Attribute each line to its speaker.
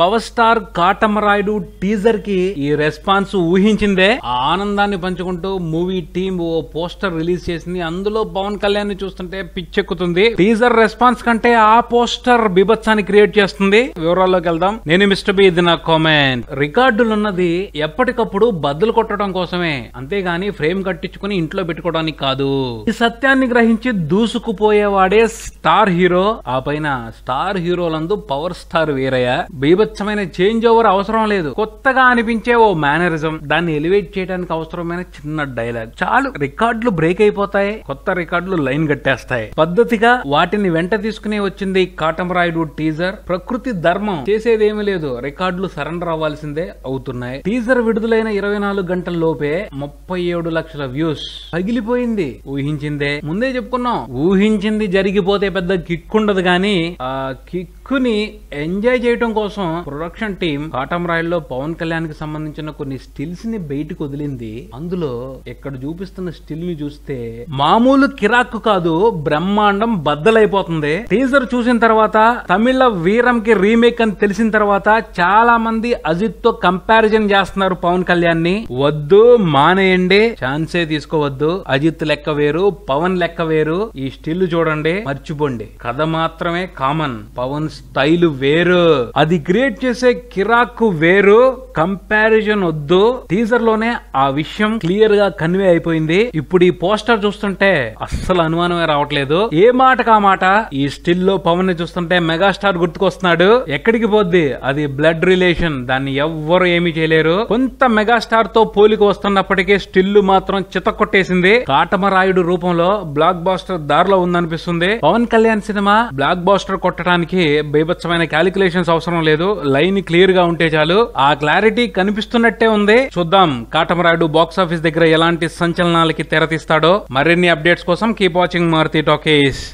Speaker 1: power star Katamarayudu teaser కి ఈ response ఊహించిందే ఆ ఆనందాన్ని పంచుకుంటూ మూవీ టీమ్ ఓ పోస్టర్ రిలీజ్ చేసింది అందులో పవన్ కళ్యాణ్ చూస్తుంటే పిచ్చెక్కుతుంది టీజర్ రెస్పాన్స్ కంటే ఆ పోస్టర్ బిభత్సాన్ని క్రియేట్ చేస్తుంది వివరాల్లోకి వెళ్దాం నేను మిస్టర్ బి ఇది నా కామెంట్ రికార్డులున్నది ఎప్పటికప్పుడు బద్దలు కొట్టడం కోసమే అంతేగాని ఫ్రేమ్ కట్టించుకుని ఇంట్లో పెట్టుకోవడానికి కాదు ఈ సత్యాన్ని గ్రహించి దూసుకుపోయేవాడే స్టార్ హీరో ఆ పైన స్టార్ హీరోలందు పవర్ స్టార్ వేరయ్య బీభత్ బీభత్సమైన చేంజ్ ఓవర్ అవసరం లేదు కొత్తగా అనిపించే ఓ మేనరిజం దాన్ని ఎలివేట్ చేయడానికి అవసరమైన చిన్న డైలాగ్ చాలు రికార్డులు బ్రేక్ అయిపోతాయి కొత్త రికార్డులు లైన్ కట్టేస్తాయి పద్ధతిగా వాటిని వెంట తీసుకునే వచ్చింది కాటంబరాయుడు టీజర్ ప్రకృతి ధర్మం చేసేదేమీ లేదు రికార్డులు సరెండర్ అవ్వాల్సిందే అవుతున్నాయి టీజర్ విడుదలైన ఇరవై నాలుగు గంటల లోపే ముప్పై ఏడు లక్షల వ్యూస్ పగిలిపోయింది ఊహించిందే ముందే చెప్పుకున్నాం ఊహించింది జరిగిపోతే పెద్ద కిక్ ఉండదు కానీ ఆ కిక్ లుక్ని ఎంజాయ్ చేయడం కోసం ప్రొడక్షన్ టీం కాటమరాయిల్లో పవన్ కళ్యాణ్ కి సంబంధించిన కొన్ని స్టిల్స్ ని బయటకు వదిలింది అందులో ఇక్కడ చూపిస్తున్న స్టిల్ ని చూస్తే మామూలు కిరాక్ కాదు బ్రహ్మాండం బద్దలైపోతుంది టీజర్ చూసిన తర్వాత తమిళ వీరం కి రీమేక్ అని తెలిసిన తర్వాత చాలా మంది అజిత్ తో కంపారిజన్ చేస్తున్నారు పవన్ కళ్యాణ్ ని వద్దు మానేయండి ఛాన్సే తీసుకోవద్దు అజిత్ లెక్క వేరు పవన్ లెక్క వేరు ఈ స్టిల్ చూడండి మర్చిపోండి కథ మాత్రమే కామన్ పవన్ స్టైల్ వేరు అది క్రియేట్ చేసే కిరాకు వేరు కంపారిజన్ వద్దు టీజర్ లోనే ఆ విషయం క్లియర్ గా కన్వే అయిపోయింది ఇప్పుడు ఈ పోస్టర్ చూస్తుంటే అస్సలు అనుమానమే రావట్లేదు ఏ మాట కా మాట ఈ స్టిల్ లో పవన్ ని చూస్తుంటే మెగాస్టార్ గుర్తుకొస్తున్నాడు ఎక్కడికి పోద్ది అది బ్లడ్ రిలేషన్ దాన్ని ఎవ్వరు ఏమీ చేయలేరు కొంత మెగాస్టార్ తో పోలిక వస్తున్నప్పటికీ స్టిల్ మాత్రం చిత కొట్టేసింది కాటమరాయుడు రూపంలో బ్లాక్ బాస్టర్ దారిలో ఉందనిపిస్తుంది పవన్ కళ్యాణ్ సినిమా బ్లాక్ బాస్టర్ కొట్టడానికి బీభత్సమైన క్యాలిక్యులేషన్స్ అవసరం లేదు లైన్ క్లియర్ గా ఉంటే చాలు ఆ క్లారిటీ కనిపిస్తున్నట్టే ఉంది చూద్దాం కాటమరాయుడు బాక్స్ ఆఫీస్ దగ్గర ఎలాంటి సంచలనాలకి తెరతీస్తాడో మరిన్ని అప్డేట్స్ కోసం కీప్ వాచింగ్ మారుతి టాకీస్